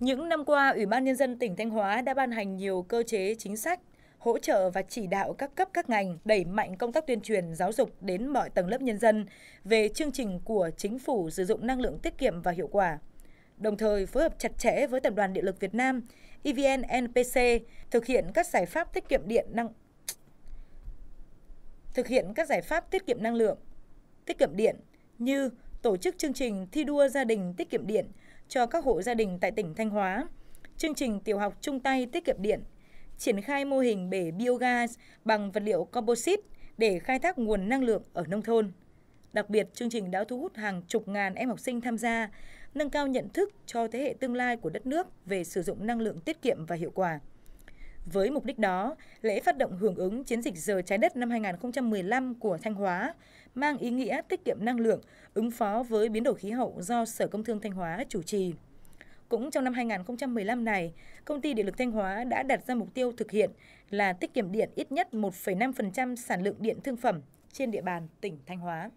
Những năm qua, Ủy ban Nhân dân tỉnh Thanh Hóa đã ban hành nhiều cơ chế chính sách hỗ trợ và chỉ đạo các cấp các ngành đẩy mạnh công tác tuyên truyền giáo dục đến mọi tầng lớp nhân dân về chương trình của chính phủ sử dụng năng lượng tiết kiệm và hiệu quả. Đồng thời phối hợp chặt chẽ với Tập đoàn Điện lực Việt Nam, EVN NPC thực hiện các giải pháp tiết kiệm điện năng thực hiện các giải pháp tiết kiệm năng lượng, tiết kiệm điện như tổ chức chương trình thi đua gia đình tiết kiệm điện, cho các hộ gia đình tại tỉnh Thanh Hóa, chương trình tiểu học chung tay tiết kiệm điện, triển khai mô hình bể biogas bằng vật liệu composite để khai thác nguồn năng lượng ở nông thôn. Đặc biệt, chương trình đã thu hút hàng chục ngàn em học sinh tham gia, nâng cao nhận thức cho thế hệ tương lai của đất nước về sử dụng năng lượng tiết kiệm và hiệu quả. Với mục đích đó, lễ phát động hưởng ứng chiến dịch giờ trái đất năm 2015 của Thanh Hóa mang ý nghĩa tiết kiệm năng lượng, ứng phó với biến đổi khí hậu do Sở Công Thương Thanh Hóa chủ trì. Cũng trong năm 2015 này, công ty điện lực Thanh Hóa đã đặt ra mục tiêu thực hiện là tiết kiệm điện ít nhất 1,5% sản lượng điện thương phẩm trên địa bàn tỉnh Thanh Hóa.